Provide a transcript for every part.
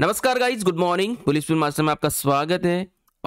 नमस्कार guys good morning police film master में आपका स्वागत है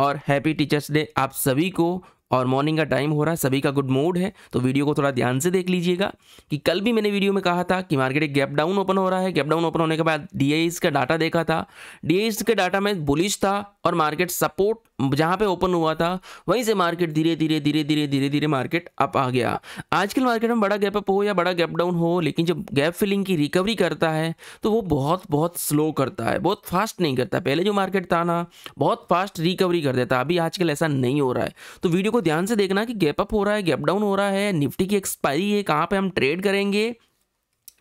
और हैप्पी टीचर्स डे आप सभी को और मॉर्निंग का टाइम हो रहा है सभी का गुड मूड है तो वीडियो को थोड़ा ध्यान से देख लीजिएगा कि कल भी मैंने वीडियो में कहा था कि मार्केट एक गैप डाउन ओपन हो रहा है गैप डाउन ओपन होने के बाद डी का डाटा देखा था डी के डाटा में बुलिश था और मार्केट सपोर्ट जहाँ पे ओपन हुआ था वहीं से मार्केट धीरे धीरे धीरे धीरे धीरे धीरे मार्केट अप आ गया आजकल मार्केट में बड़ा गैप अप हो या बड़ा गैप डाउन हो लेकिन जब गैप फिलिंग की रिकवरी करता है तो वो बहुत बहुत स्लो करता है बहुत फास्ट नहीं करता पहले जो मार्केट था ना बहुत फास्ट रिकवरी कर देता अभी आजकल ऐसा नहीं हो रहा है तो वीडियो को ध्यान से देखना कि गैप अप हो रहा है गैप डाउन हो रहा है निफ्टी की एक्सपायरी है कहाँ पर हम ट्रेड करेंगे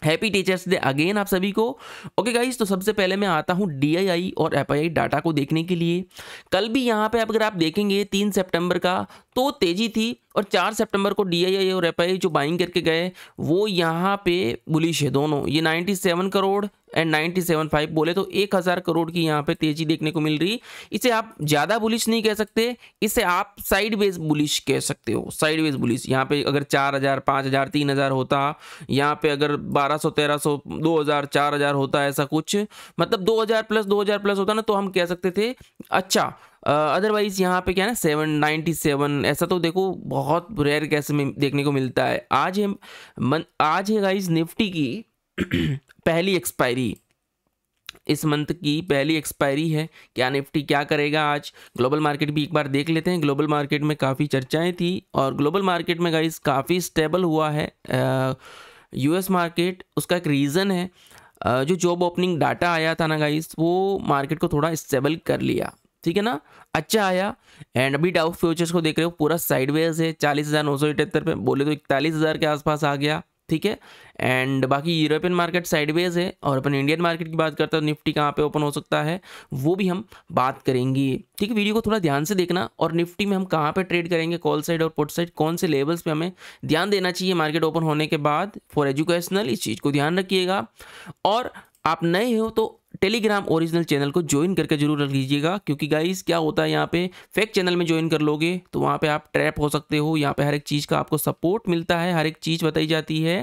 हैप्पी टीचर्स डे अगेन आप सभी को ओके okay गाइज तो सबसे पहले मैं आता हूँ डी और एफ डाटा को देखने के लिए कल भी यहाँ पे अगर आप देखेंगे तीन सितंबर का तो तेजी थी और चार सितंबर को डी और एफ जो बाइंग करके गए वो यहाँ पे बुलिश है दोनों ये 97 crore and ninety seven five बोले तो एक हज़ार करोड़ की यहाँ पे तेजी देखने को मिल रही इसे आप ज़्यादा बुलिश नहीं कह सकते इसे आप साइड वेज बुलिश कह सकते हो साइड वेज बुलिश यहाँ पे अगर चार हज़ार पाँच हज़ार तीन हज़ार होता यहाँ पे अगर बारह सौ तेरह सौ दो हज़ार चार हज़ार होता ऐसा कुछ मतलब दो हज़ार प्लस दो हज़ार प्लस होता ना तो हम कह सकते थे अच्छा अदरवाइज uh, यहाँ पे क्या है ना सेवन नाइन्टी सेवन ऐसा तो देखो बहुत रेयर कैसे में देखने को मिलता है आज है मन आज है गाइज निफ्टी की पहली एक्सपायरी इस मंथ की पहली एक्सपायरी है क्या निफ्टी क्या करेगा आज ग्लोबल मार्केट भी एक बार देख लेते हैं ग्लोबल मार्केट में काफ़ी चर्चाएं थी और ग्लोबल मार्केट में गाइस काफ़ी स्टेबल हुआ है यूएस मार्केट उसका एक रीज़न है आ, जो जॉब ओपनिंग डाटा आया था ना गाइस वो मार्केट को थोड़ा स्टेबल कर लिया ठीक है ना अच्छा आया एंड अभी डाउ फ्यूचर्स को देख रहे हो पूरा साइडवेज है चालीस हज़ार नौ सौ इटहत्तर पे बोले तो इकतालीस हज़ार के आसपास आ गया ठीक है एंड बाकी यूरोपियन मार्केट साइडवेज है और अपन इंडियन मार्केट की बात करते हैं निफ्टी कहाँ पे ओपन हो सकता है वो भी हम बात करेंगे ठीक है वीडियो को थोड़ा ध्यान से देखना और निफ्टी में हम कहाँ पे ट्रेड करेंगे कॉल साइड और पोट साइड कौन से लेवल्स पे हमें ध्यान देना चाहिए मार्केट ओपन होने के बाद फॉर एजुकेशनल इस चीज़ को ध्यान रखिएगा और आप नए हो तो टेलीग्राम ओरिजिनल चैनल को ज्वाइन करके जरूर रख लीजिएगा क्योंकि गाइस क्या होता है यहाँ पे फेक चैनल में ज्वाइन कर लोगे तो वहाँ पे आप ट्रैप हो सकते हो यहाँ पे हर एक चीज़ का आपको सपोर्ट मिलता है हर एक चीज़ बताई जाती है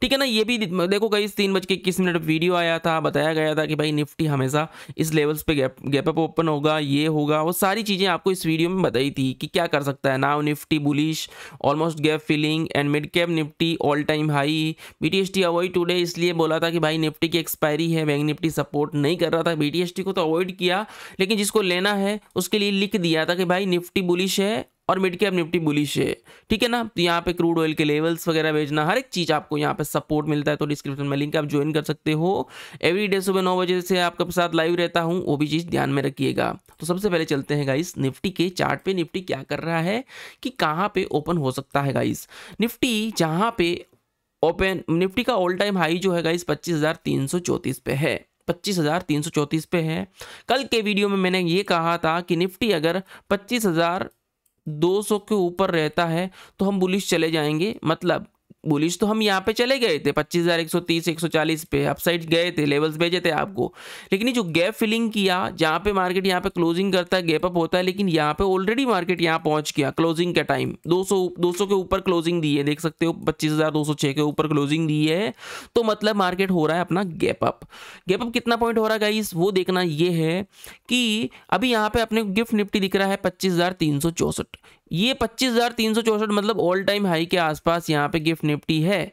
ठीक है ना ये भी देखो गाइस तीन बज के इक्कीस मिनट वीडियो आया था बताया गया था कि भाई निफ्टी हमेशा इस लेवल्स पे गैप गैप अप ओपन होगा ये होगा वो सारी चीज़ें आपको इस वीडियो में बताई थी कि क्या कर सकता है now Nifty bullish almost gap filling and mid cap Nifty all time high B T S T avoid today इसलिए बोला था कि भाई निफ्टी की एक्सपायरी है बैंक निफ्टी सपोर्ट नहीं कर रहा था बी को तो अवॉइड किया लेकिन जिसको लेना है उसके लिए लिख दिया था कि भाई निफ्टी बुलिश है और मिड कैप निफ्टी बुलिश है ठीक है ना तो यहाँ पे क्रूड ऑयल के लेवल्स वगैरह भेजना हर एक चीज़ आपको यहाँ पे सपोर्ट मिलता है तो डिस्क्रिप्शन में लिंक आप ज्वाइन कर सकते हो एवरी डे सुबह नौ बजे से आपके साथ लाइव रहता हूँ वो भी चीज़ ध्यान में रखिएगा तो सबसे पहले चलते हैं गाइस निफ्टी के चार्ट पे निफ्टी क्या कर रहा है कि कहाँ पर ओपन हो सकता है गाइस निफ्टी जहाँ पे ओपन निफ्टी का ऑल टाइम हाई जो है गाइस पच्चीस पे है पच्चीस हज़ार तीन सौ चौंतीस पे है कल के वीडियो में मैंने ये कहा था कि निफ्टी अगर पच्चीस हज़ार 200 के ऊपर रहता है तो हम बुलिश चले जाएंगे मतलब बुलिश तो हम यहाँ पे चले गए थे पच्चीस हज़ार एक सौ तीस एक सौ चालीस पे अपसाइड गए थे लेवल्स भेजे थे आपको लेकिन ये जो गैप फिलिंग किया जहाँ पे मार्केट यहाँ पे क्लोजिंग करता है गैप अप होता है लेकिन यहाँ पे ऑलरेडी मार्केट यहाँ पहुँच गया क्लोजिंग का टाइम दो सौ के ऊपर क्लोजिंग दी है देख सकते हो पच्चीस के ऊपर क्लोजिंग दी है तो मतलब मार्केट हो रहा है अपना गैप अप गैप अप कितना पॉइंट हो रहा है गाइस वो देखना ये है कि अभी यहाँ पे अपने गिफ्ट निफ्टी दिख रहा है पच्चीस ये पच्चीस हज़ार तीन सौ चौसठ मतलब ऑल टाइम हाई के आसपास यहाँ पे गिफ्ट निफ्टी है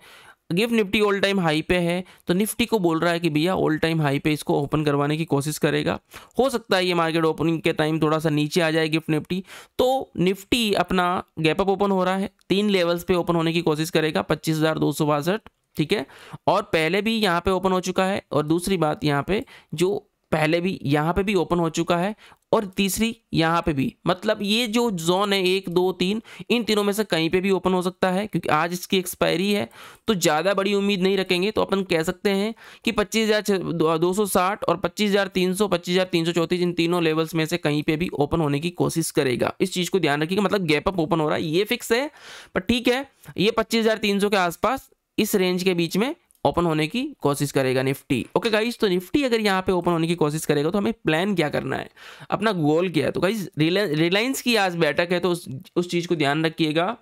Gift Nifty all time high पे है तो निफ्टी को बोल रहा है कि भैया ऑल टाइम हाई पे इसको ओपन करवाने की कोशिश करेगा हो सकता है ये मार्केट ओपनिंग के टाइम थोड़ा सा नीचे आ जाए गिफ्ट निफ्टी तो निफ्टी अपना गैप अप ओपन हो रहा है तीन लेवल्स पे ओपन होने की कोशिश करेगा पच्चीस हज़ार दो सौ बासठ ठीक है और पहले भी यहाँ पे ओपन हो चुका है और दूसरी बात यहाँ पे जो पहले भी यहाँ पे भी ओपन हो चुका है और तीसरी यहाँ पे भी मतलब ये जो जोन है एक दो तीन इन तीनों में से कहीं पे भी ओपन हो सकता है क्योंकि आज इसकी एक्सपायरी है तो ज़्यादा बड़ी उम्मीद नहीं रखेंगे तो अपन कह सकते हैं कि पच्चीस हज़ार दो सौ साठ और पच्चीस हज़ार तीन सौ पच्चीस हज़ार तीन सौ चौंतीस इन तीनों लेवल्स में से कहीं पर भी ओपन होने की कोशिश करेगा इस चीज़ को ध्यान रखिएगा मतलब गैप अप ओपन हो रहा है ये फिक्स है पर ठीक है ये पच्चीस हज़ार तीन सौ के आसपास इस रेंज के बीच में ओपन होने की कोशिश करेगा निफ्टी ओके गाइज तो निफ्टी अगर यहाँ पे ओपन होने की कोशिश करेगा तो हमें प्लान क्या करना है अपना गोल क्या है तो गाइज रिलायंस की आज बैठक है तो उस उस चीज़ को ध्यान रखिएगा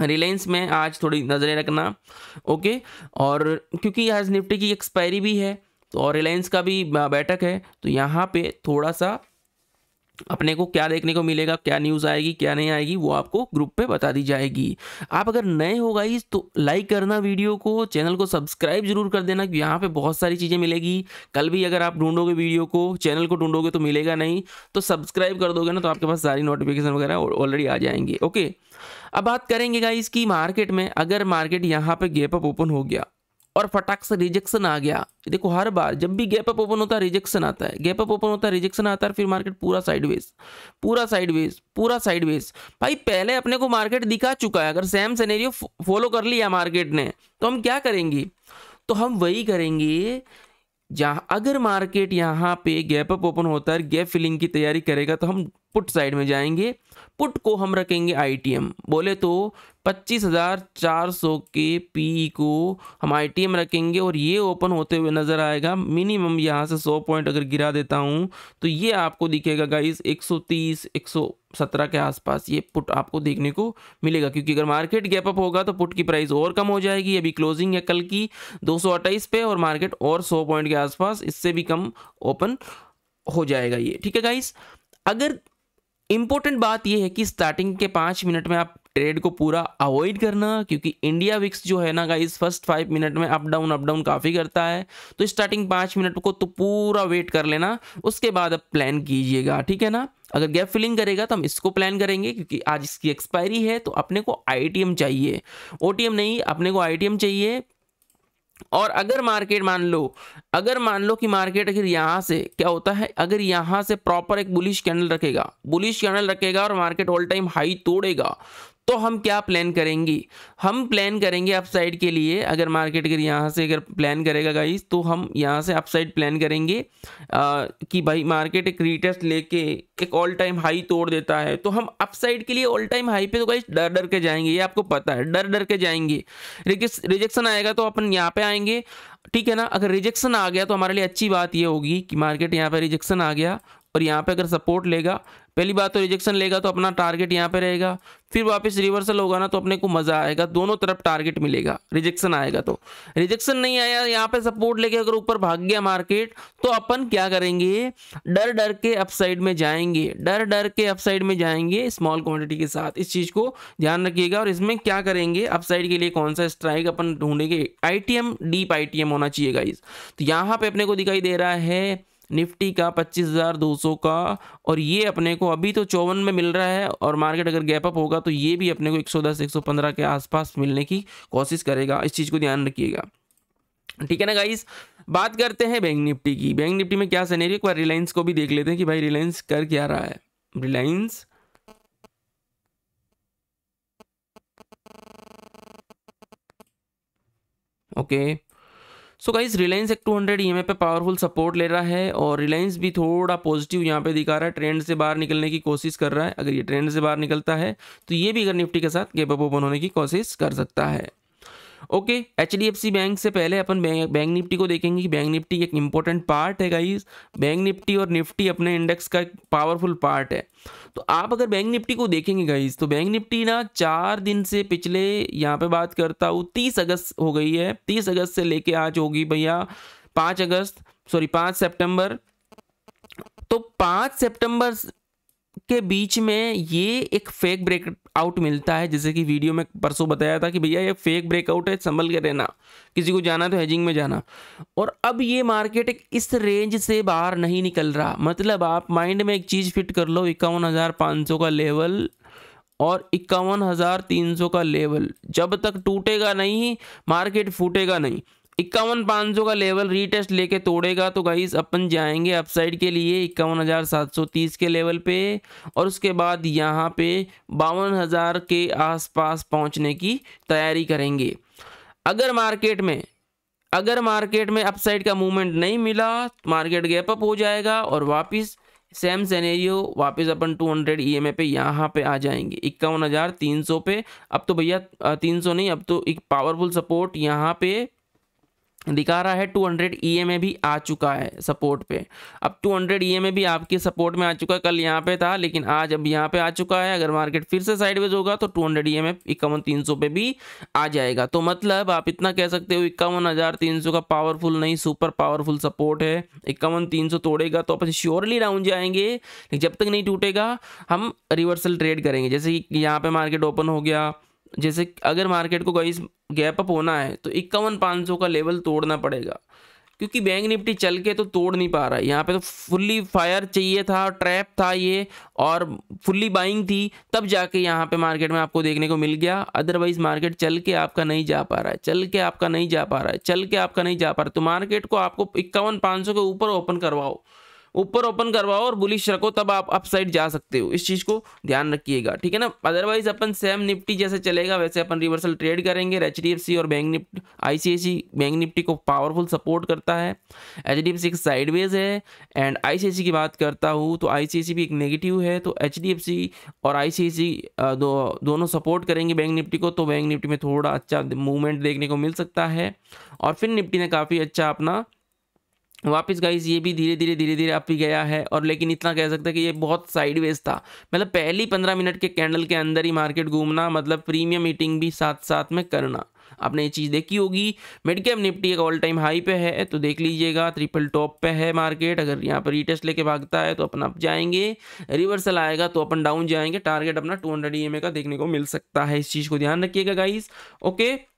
रिलायंस में आज थोड़ी नज़रें रखना ओके और क्योंकि आज निफ्टी की एक्सपायरी भी है तो और रिलायंस का भी बैठक है तो यहाँ पे थोड़ा सा अपने को क्या देखने को मिलेगा क्या न्यूज़ आएगी क्या नहीं आएगी वो आपको ग्रुप पे बता दी जाएगी आप अगर नए हो गाइज तो लाइक करना वीडियो को चैनल को सब्सक्राइब जरूर कर देना क्योंकि यहाँ पे बहुत सारी चीज़ें मिलेगी कल भी अगर आप ढूंढोगे वीडियो को चैनल को ढूंढोगे तो मिलेगा नहीं तो सब्सक्राइब कर दोगे ना तो आपके पास सारी नोटिफिकेशन वगैरह ऑलरेडी आ जाएंगे ओके अब बात करेंगे गाइज की मार्केट में अगर मार्केट यहाँ पर गेप अप ओपन हो गया और फटाक से रिजेक्शन आ गया देखो हर बार जब भी गैप अप ओपन होता है रिजेक्शन आता है गैप अप ओपन होता है रिजेक्शन आता है फिर मार्केट पूरा साइडवेज पूरा साइडवेज पूरा साइडवेज भाई पहले अपने को मार्केट दिखा चुका है अगर सेम सनेरियो फॉलो कर लिया मार्केट ने तो हम क्या करेंगे तो हम वही करेंगे जहाँ अगर मार्केट यहाँ पे गैप अप ओपन होता है गैप फिलिंग की तैयारी करेगा तो हम पुट साइड में जाएंगे पुट को हम रखेंगे आईटीएम बोले तो पच्चीस हज़ार चार सौ के पी को हम आई टी एम रखेंगे और ये ओपन होते हुए नज़र आएगा मिनिमम यहाँ से सौ पॉइंट अगर गिरा देता हूँ तो ये आपको दिखेगा गाइस एक सौ तीस एक सौ सत्रह के आसपास ये पुट आपको देखने को मिलेगा क्योंकि अगर मार्केट गैप अप होगा तो पुट की प्राइस और कम हो जाएगी अभी क्लोजिंग है कल की दो पे और मार्केट और सौ पॉइंट के आसपास इससे भी कम ओपन हो जाएगा ये ठीक है गाइस अगर इम्पोर्टेंट बात यह है कि स्टार्टिंग के पाँच मिनट में आप ट्रेड को पूरा अवॉइड करना क्योंकि इंडिया विक्स जो है ना गाइस फर्स्ट फाइव मिनट में अप डाउन अप डाउन काफ़ी करता है तो स्टार्टिंग पाँच मिनट को तो पूरा वेट कर लेना उसके बाद अब प्लान कीजिएगा ठीक है ना अगर गैप फिलिंग करेगा तो हम इसको प्लान करेंगे क्योंकि आज इसकी एक्सपायरी है तो अपने को आई चाहिए ओ नहीं अपने को आई चाहिए और अगर मार्केट मान लो अगर मान लो कि मार्केट अगर यहाँ से क्या होता है अगर यहाँ से प्रॉपर एक बुलिश कैंडल रखेगा बुलिश कैंडल रखेगा और मार्केट ऑल टाइम हाई तोड़ेगा तो हम क्या प्लान करेंगे हम प्लान करेंगे अपसाइड के लिए अगर मार्केट अगर यहाँ से अगर प्लान करेगा गाइस तो हम यहाँ से अपसाइड प्लान करेंगे आ, कि भाई मार्केट एक रिटेस्ट लेके एक ऑल टाइम हाई तोड़ देता है तो हम अपसाइड के लिए ऑल टाइम हाई पे तो गाइस डर डर के जाएंगे ये आपको पता है डर डर के जाएंगे रिजेक्शन आएगा तो अपन यहाँ पे आएंगे ठीक है ना अगर रिजेक्शन आ गया तो हमारे लिए अच्छी बात ये होगी कि मार्केट यहाँ पर रिजेक्शन आ गया और यहाँ पर अगर सपोर्ट लेगा पहली बात तो रिजेक्शन लेगा तो अपना टारगेट यहाँ पे रहेगा फिर वापस रिवर्सल होगा ना तो अपने को मज़ा आएगा दोनों तरफ टारगेट मिलेगा रिजेक्शन आएगा तो रिजेक्शन नहीं आया यहाँ पे सपोर्ट लेके अगर ऊपर भाग गया मार्केट तो अपन क्या करेंगे डर डर के अपसाइड में जाएंगे डर डर के अपसाइड में जाएंगे स्मॉल क्वांटिटी के साथ इस चीज़ को ध्यान रखिएगा और इसमें क्या करेंगे अपसाइड के लिए कौन सा स्ट्राइक अपन ढूंढेंगे I T M deep I T M होना चाहिए गाइज तो यहाँ पे अपने को दिखाई दे रहा है निफ्टी का 25,200 का और ये अपने को अभी तो चौवन में मिल रहा है और मार्केट अगर गैप अप होगा तो ये भी अपने को 110 115 के आसपास मिलने की कोशिश करेगा इस चीज़ को ध्यान रखिएगा ठीक है ना गाइस बात करते हैं बैंक निफ्टी की बैंक निफ्टी में क्या सैनरी एक बार रिलायंस को भी देख लेते हैं कि भाई रिलायंस कर क्या रहा है Reliance okay okay. So guys Reliance एक 200 ईएमए e पे पावरफुल सपोर्ट ले रहा है और रिलायंस भी थोड़ा पॉजिटिव यहाँ पे दिखा रहा है ट्रेंड से बाहर निकलने की कोशिश कर रहा है अगर ये ट्रेंड से बाहर निकलता है तो ये भी अगर निफ्टी के साथ गेप अप ओपन होने की कोशिश कर सकता है ओके एच बैंक से पहले अपन बैंक निफ्टी को देखेंगे कि बैंक निफ्टी एक इंपॉर्टेंट पार्ट है गाइस बैंक निफ्टी और निफ्टी अपने इंडेक्स का एक पावरफुल पार्ट है तो आप अगर बैंक निफ्टी को देखेंगे गाइज तो बैंक निफ्टी ना चार दिन से पिछले यहाँ पे बात करता हूँ तीस अगस्त हो गई है तीस अगस्त से लेके आज होगी भैया पाँच अगस्त सॉरी पाँच सेप्टेम्बर तो पाँच सेप्टेम्बर के बीच में ये एक फेक ब्रेक आउट मिलता है जैसे कि वीडियो में परसों बताया था कि भैया ये फेक ब्रेकआउट है संभल के रहना किसी को जाना तो हेजिंग में जाना और अब ये मार्केट एक इस रेंज से बाहर नहीं निकल रहा मतलब आप माइंड में एक चीज़ फिट कर लो इक्यावन हज़ार पाँच सौ का लेवल और इक्यावन हज़ार तीन सौ का लेवल जब तक टूटेगा नहीं मार्केट फूटेगा नहीं इक्यावन पाँच सौ का लेवल रीटेस्ट लेके तोड़ेगा तो गाइस अपन जाएंगे अपसाइड के लिए इक्यावन हज़ार सात सौ तीस के लेवल पे और उसके बाद यहाँ पे बावन हज़ार के आसपास पहुँचने की तैयारी करेंगे अगर मार्केट में अगर मार्केट में अपसाइड का मूवमेंट नहीं मिला मार्केट गैप अप हो जाएगा और वापस सेम सैनेरियो वापस अपन 200 हंड्रेड ई एम ए पे यहाँ पे आ जाएंगे इक्यावन हज़ार तीन सौ पे अब तो भैया तीन सौ नहीं अब तो एक पावरफुल सपोर्ट यहाँ पे दिखा रहा है 200 हंड्रेड ई एम भी आ चुका है सपोर्ट पे अब 200 हंड्रेड ई एम भी आपके सपोर्ट में आ चुका है कल यहाँ पे था लेकिन आज अब यहाँ पे आ चुका है अगर मार्केट फिर से साइडवेज होगा तो 200 हंड्रेड ई एम इक्यावन तीन सौ पे भी आ जाएगा तो मतलब आप इतना कह सकते हो इक्यावन हज़ार तीन सौ का पावरफुल नहीं सुपर पावरफुल सपोर्ट है इक्यावन तीन सौ तोड़ेगा तो अपन श्योरली डाउन जाएंगे जब तक नहीं टूटेगा हम रिवर्सल ट्रेड करेंगे जैसे कि यहाँ पर मार्केट ओपन हो गया जैसे अगर मार्केट को कहीं गैप अप होना है तो इक्यावन पाँच सौ का लेवल तोड़ना पड़ेगा क्योंकि बैंक निफ्टी चल के तो तोड़ नहीं पा रहा है यहाँ पे तो फुल्ली फायर चाहिए था ट्रैप था ये और फुल्ली बाइंग थी तब जाके यहाँ पे मार्केट में आपको देखने को मिल गया अदरवाइज मार्केट चल के आपका नहीं जा पा रहा है चल के आपका नहीं जा पा रहा है चल के आपका नहीं जा पा रहा है तो मार्केट को आपको इक्यावन पाँच के ऊपर ओपन करवाओ ऊपर ओपन करवाओ और बुलिश रखो तब आप अपसाइड जा सकते हो इस चीज़ को ध्यान रखिएगा ठीक है ना अदरवाइज अपन सेम निफ्टी जैसे चलेगा वैसे अपन रिवर्सल ट्रेड करेंगे एच डी एफ सी और Bank Nifty I C Bank Nifty को पावरफुल सपोर्ट करता है एच डी एफ सी एक साइडवेज है एंड आई सी आई सी की बात करता हूँ तो आई सी भी एक नेगेटिव है तो एच डी एफ सी और आई सी सी दो दोनों सपोर्ट करेंगे बैंक निफ्टी को तो बैंक निफ्टी में थोड़ा अच्छा मूवमेंट देखने को मिल सकता है और फिर निफ्टी ने काफ़ी अच्छा अपना वापस गाइज ये भी धीरे धीरे धीरे धीरे आप ही गया है और लेकिन इतना कह सकते हैं कि ये बहुत साइडवेज था मतलब पहली पंद्रह मिनट के कैंडल के अंदर ही मार्केट घूमना मतलब प्रीमियम मीटिंग भी साथ साथ में करना आपने ये चीज़ देखी होगी मिड कैप निफ्टी एक ऑल टाइम हाई पे है तो देख लीजिएगा ट्रिपल टॉप पे है मार्केट अगर यहाँ पर रिटेस्ट लेके भागता है तो अपन अप जाएंगे रिवर्सल आएगा तो अपन डाउन जाएंगे टारगेट अपना टू हंड्रेड e का देखने को मिल सकता है इस चीज़ को ध्यान रखिएगा गाइस ओके